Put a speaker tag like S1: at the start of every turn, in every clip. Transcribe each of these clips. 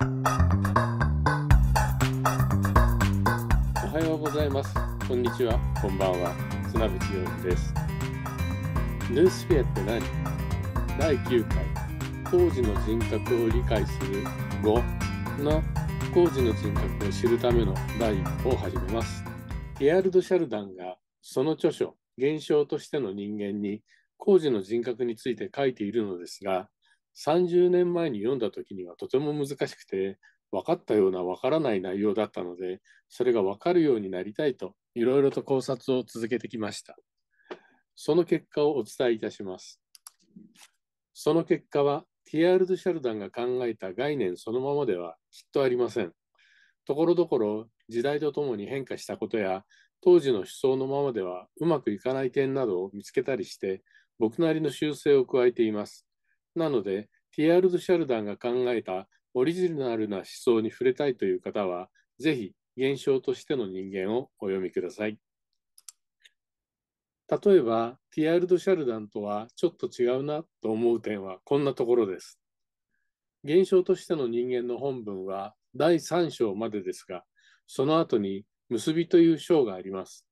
S1: おはようございますこんにちはこんばんは砂渕洋一ですヌースフィアって何第9回当時の人格を理解する5の当時の人格を知るための第一歩を始めますエアルド・シャルダンがその著書現象としての人間に工事の人格について書いているのですが30年前に読んだ時にはとても難しくて分かったような分からない内容だったのでそれが分かるようになりたいといろいろと考察を続けてきましたその結果をお伝えいたしますその結果はティアール・ド・シャルダンが考えた概念そのままではきっとありませんところどころ時代とともに変化したことや当時の思想のままではうまくいかない点などを見つけたりして僕なりの修正を加えていますなので、ティアールズ・シャルダンが考えたオリジナルな思想に触れたいという方は、ぜひ現象としての人間をお読みください。例えば、ティアールド・シャルダンとはちょっと違うなと思う点はこんなところです。現象としての人間の本文は第3章までですが、その後に結びという章があります。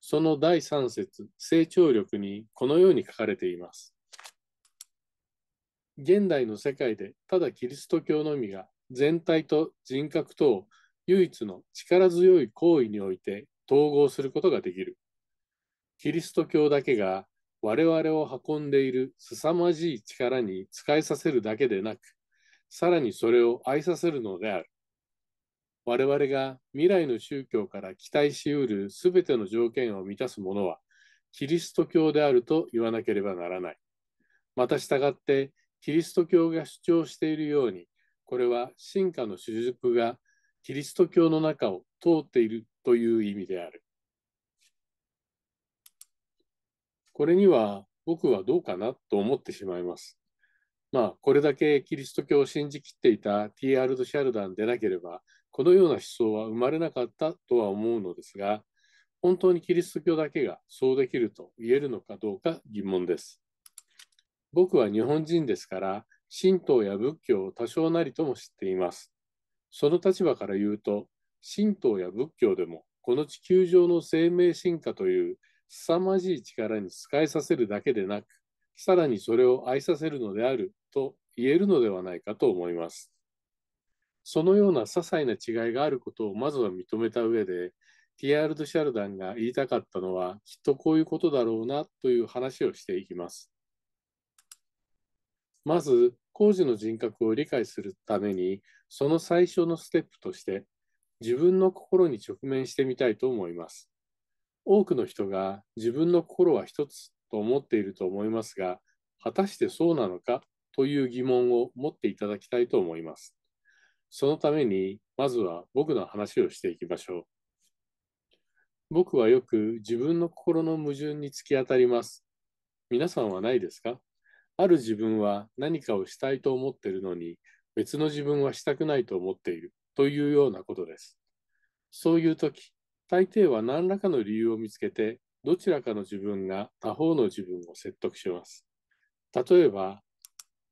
S1: その第3節、成長力にこのように書かれています。現代の世界でただキリスト教のみが全体と人格とを唯一の力強い行為において統合することができる。キリスト教だけが我々を運んでいる凄まじい力に使いさせるだけでなく、さらにそれを愛させるのである。我々が未来の宗教から期待しうるすべての条件を満たすものは、キリスト教であると言わなければならない。また従って、キリスト教が主張しているように、これは進化の主軸がキリスト教の中を通っているという意味である。これには僕はどうかなと思ってしまいます。まあ、これだけキリスト教を信じきっていた T.R. ド・シャルダンでなければ、このような思想は生まれなかったとは思うのですが、本当にキリスト教だけがそうできると言えるのかどうか疑問です。僕は日本人ですから、神道や仏教を多少なりとも知っています。その立場から言うと、神道や仏教でも、この地球上の生命進化という凄まじい力に仕えさせるだけでなく、さらにそれを愛させるのであると言えるのではないかと思います。そのような些細な違いがあることをまずは認めた上で、ティアール・ド・シャルダンが言いたかったのは、きっとこういうことだろうなという話をしていきます。まず、工事の人格を理解するために、その最初のステップとして、自分の心に直面してみたいと思います。多くの人が自分の心は一つと思っていると思いますが、果たしてそうなのかという疑問を持っていただきたいと思います。そのために、まずは僕の話をしていきましょう。僕はよく自分の心の矛盾に突き当たります。皆さんはないですかある自分は何かをしたいと思っているのに、別の自分はしたくないと思っているというようなことです。そういう時、大抵は何らかの理由を見つけて、どちらかの自分が他方の自分を説得します。例えば、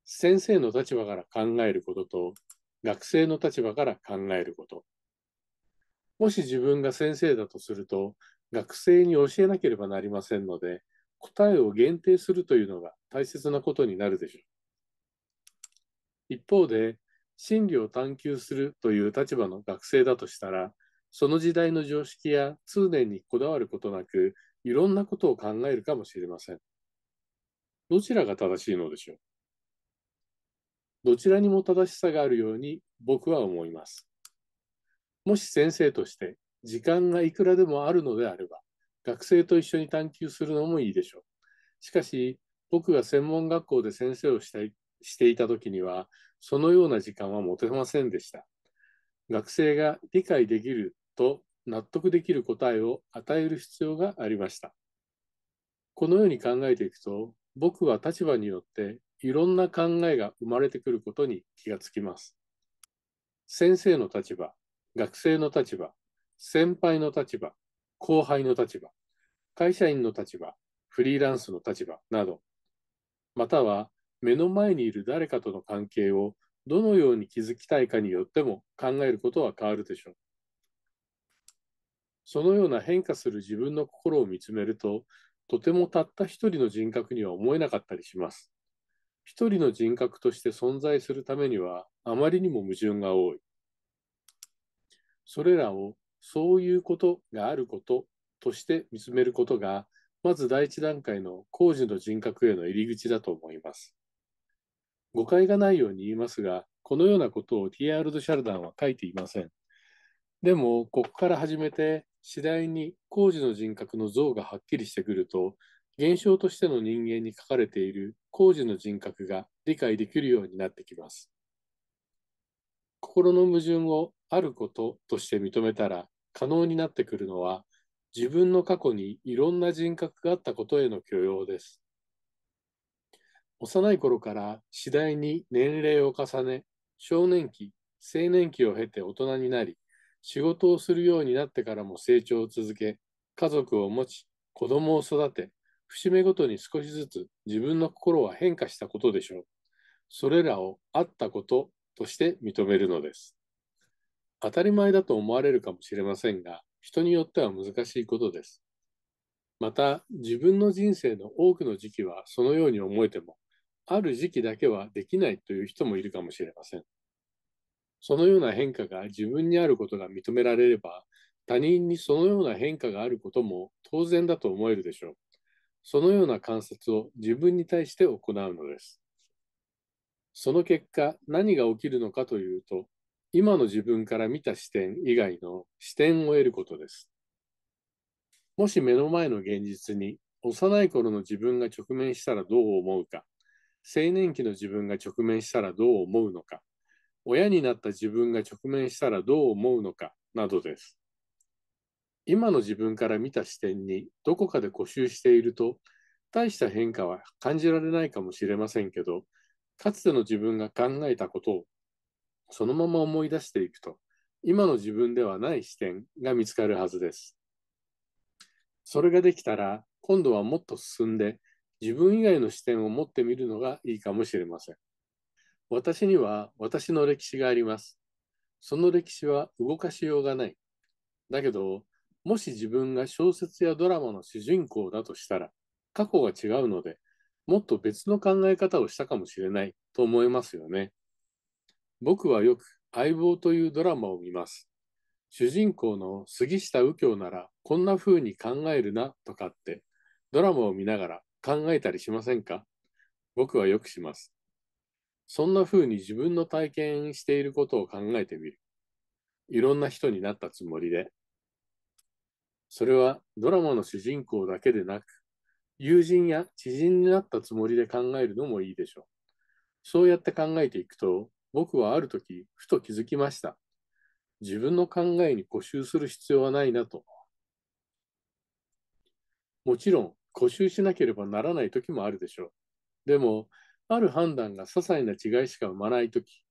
S1: 先生の立場から考えることと、学生の立場から考えること。もし自分が先生だとすると、学生に教えなければなりませんので、答えを限定するというのが大切なことになるでしょう。一方で、真理を探求するという立場の学生だとしたら、その時代の常識や通念にこだわることなく、いろんなことを考えるかもしれません。どちらが正しいのでしょうどちらにも正しさがあるように僕は思います。もし先生として時間がいくらでもあるのであれば、学生と一緒に探求するのもいいでしょう。しかし、僕が専門学校で先生をしたいしていた時には、そのような時間は持てませんでした。学生が理解できると納得できる答えを与える必要がありました。このように考えていくと、僕は立場によっていろんな考えが生まれてくることに気がつきます。先生の立場、学生の立場、先輩の立場、後輩の立場、会社員の立場、フリーランスの立場など、または目の前にいる誰かとの関係をどのように築きたいかによっても考えることは変わるでしょう。そのような変化する自分の心を見つめると、とてもたった一人の人格には思えなかったりします。一人の人格として存在するためには、あまりにも矛盾が多い。それらをそういうことがあることとして見つめることが、まず第一段階の工事の人格への入り口だと思います。誤解がないように言いますが、このようなことをティアールド・シャルダンは書いていません。でも、ここから始めて、次第に工事の人格の像がはっきりしてくると、現象としての人間に書かれている工事の人格が理解できるようになってきます。心の矛盾をあることとして認めたら可能になってくるのは自分の過去にいろんな人格があったことへの許容です。幼い頃から次第に年齢を重ね、少年期、青年期を経て大人になり、仕事をするようになってからも成長を続け、家族を持ち、子供を育て、節目ごとに少しずつ自分の心は変化したことでしょう。それらをあったこととして認めるのです。当たり前だと思われるかもしれませんが、人によっては難しいことです。また、自分の人生の多くの時期はそのように思えても、ある時期だけはできないという人もいるかもしれません。そのような変化が自分にあることが認められれば、他人にそのような変化があることも当然だと思えるでしょう。そのような観察を自分に対して行うのです。その結果、何が起きるのかというと、今の自分から見た視点以外の視点を得ることです。もし目の前の現実に幼い頃の自分が直面したらどう思うか、青年期の自分が直面したらどう思うのか、親になった自分が直面したらどう思うのかなどです。今の自分から見た視点にどこかで固執していると、大した変化は感じられないかもしれませんけど、かつての自分が考えたことをそのまま思い出していくと、今の自分ではない視点が見つかるはずです。それができたら、今度はもっと進んで、自分以外の視点を持ってみるのがいいかもしれません。私には私の歴史があります。その歴史は動かしようがない。だけど、もし自分が小説やドラマの主人公だとしたら、過去が違うので、もっと別の考え方をしたかもしれないと思いますよね。僕はよく相棒というドラマを見ます。主人公の杉下右京ならこんな風に考えるなとかってドラマを見ながら考えたりしませんか僕はよくします。そんな風に自分の体験していることを考えてみる。いろんな人になったつもりで。それはドラマの主人公だけでなく、友人や知人になったつもりで考えるのもいいでしょう。そうやって考えていくと、僕はある時、ふと気づきました。自分の考えに固執する必要はないなと。もちろん、固執しなければならない時もあるでしょう。でも、ある判断が些細な違いしか生まない時、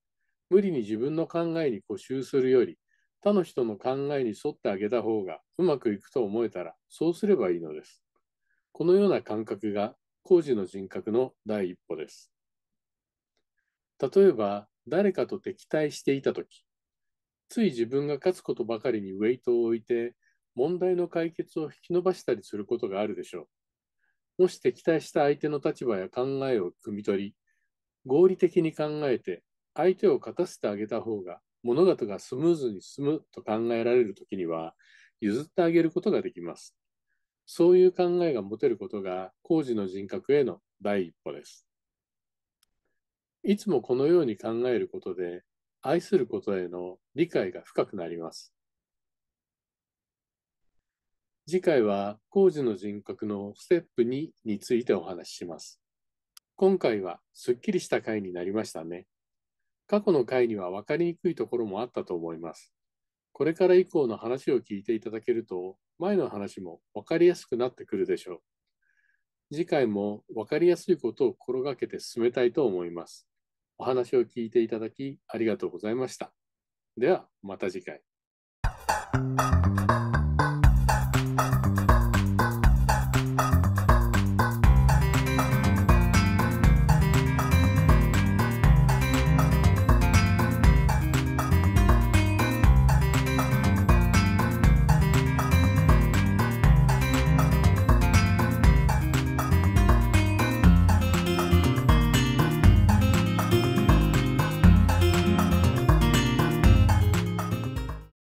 S1: 無理に自分の考えに固執するより、他の人の考えに沿ってあげた方がうまくいくと思えたら、そうすればいいのです。このような感覚が、工事の人格の第一歩です。例えば、誰かと敵対していた時つい自分が勝つことばかりにウェイトを置いて問題の解決を引き延ばしたりすることがあるでしょう。もし敵対した相手の立場や考えを汲み取り合理的に考えて相手を勝たせてあげた方が物事がスムーズに進むと考えられる時には譲ってあげることができます。そういう考えが持てることが工事の人格への第一歩です。いつもこのように考えることで、愛することへの理解が深くなります。次回は、工事の人格のステップ2についてお話しします。今回は、すっきりした回になりましたね。過去の回には分かりにくいところもあったと思います。これから以降の話を聞いていただけると、前の話も分かりやすくなってくるでしょう。次回も分かりやすいことを心がけて進めたいと思います。お話を聞いていただきありがとうございました。ではまた次回。